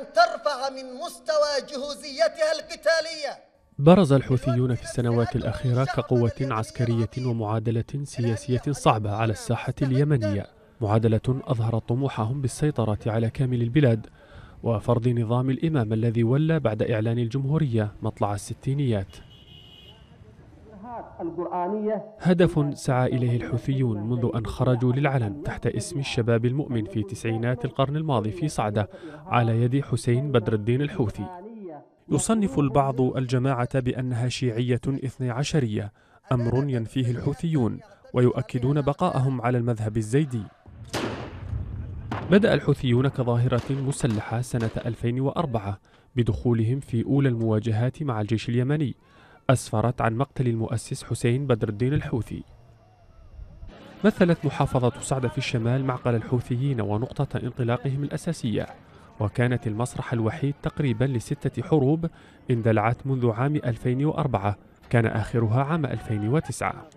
أن ترفع من مستوى جهوزيتها القتالية برز الحوثيون في السنوات الأخيرة كقوة عسكرية ومعادلة سياسية صعبة على الساحة اليمنية معادلة أظهرت طموحهم بالسيطرة على كامل البلاد وفرض نظام الإمام الذي ولى بعد إعلان الجمهورية مطلع الستينيات هدف سعى إليه الحوثيون منذ أن خرجوا للعلن تحت اسم الشباب المؤمن في تسعينات القرن الماضي في صعدة على يد حسين بدر الدين الحوثي يصنف البعض الجماعة بأنها شيعية اثني عشرية أمر ينفيه الحوثيون ويؤكدون بقاءهم على المذهب الزيدي بدأ الحوثيون كظاهرة مسلحة سنة 2004 بدخولهم في أولى المواجهات مع الجيش اليمني أسفرت عن مقتل المؤسس حسين بدر الدين الحوثي مثلت محافظة صعدة في الشمال معقل الحوثيين ونقطة انطلاقهم الأساسية وكانت المسرح الوحيد تقريبا لستة حروب اندلعت منذ عام 2004 كان آخرها عام 2009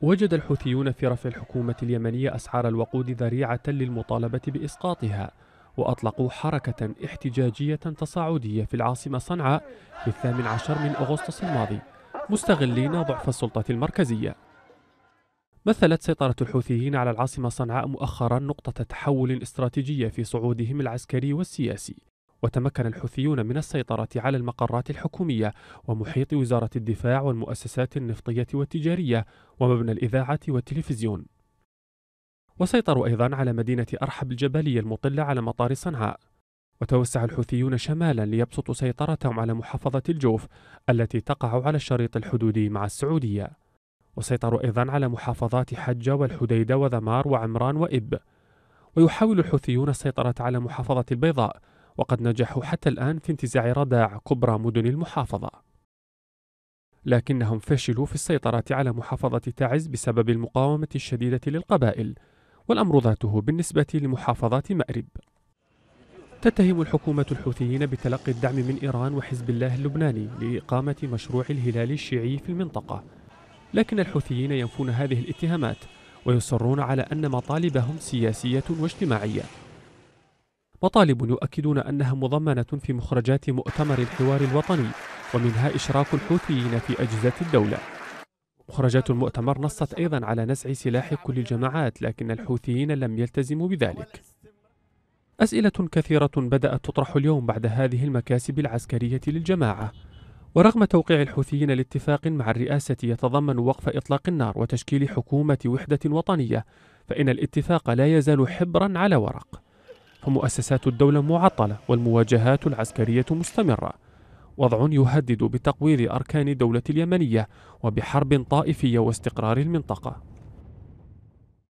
وجد الحوثيون في رفع الحكومة اليمنية أسعار الوقود ذريعة للمطالبة بإسقاطها وأطلقوا حركة احتجاجية تصاعدية في العاصمة صنعاء في الثامن عشر من أغسطس الماضي مستغلين ضعف السلطة المركزية مثلت سيطرة الحوثيين على العاصمة صنعاء مؤخرا نقطة تحول استراتيجية في صعودهم العسكري والسياسي وتمكن الحوثيون من السيطرة على المقرات الحكومية ومحيط وزارة الدفاع والمؤسسات النفطية والتجارية ومبنى الإذاعة والتلفزيون وسيطروا أيضا على مدينة أرحب الجبلية المطلة على مطار صنعاء وتوسع الحوثيون شمالا ليبسطوا سيطرتهم على محافظة الجوف التي تقع على الشريط الحدودي مع السعودية وسيطروا أيضا على محافظات حجة والحديدة وذمار وعمران وإب ويحاول الحوثيون السيطرة على محافظة البيضاء وقد نجحوا حتى الآن في انتزاع رداع كبرى مدن المحافظة لكنهم فشلوا في السيطرة على محافظة تعز بسبب المقاومة الشديدة للقبائل والأمر ذاته بالنسبة لمحافظات مأرب تتهم الحكومة الحوثيين بتلقي الدعم من إيران وحزب الله اللبناني لإقامة مشروع الهلال الشيعي في المنطقة لكن الحوثيين ينفون هذه الاتهامات ويصرون على أن مطالبهم سياسية واجتماعية مطالب يؤكدون أنها مضمنة في مخرجات مؤتمر الحوار الوطني ومنها إشراك الحوثيين في أجهزة الدولة مخرجات المؤتمر نصت أيضا على نزع سلاح كل الجماعات لكن الحوثيين لم يلتزموا بذلك أسئلة كثيرة بدأت تطرح اليوم بعد هذه المكاسب العسكرية للجماعة ورغم توقيع الحوثيين لاتفاق مع الرئاسة يتضمن وقف إطلاق النار وتشكيل حكومة وحدة وطنية فإن الاتفاق لا يزال حبرا على ورق فمؤسسات الدولة معطلة والمواجهات العسكرية مستمرة وضع يهدد بتقويض أركان الدولة اليمنية وبحرب طائفية واستقرار المنطقة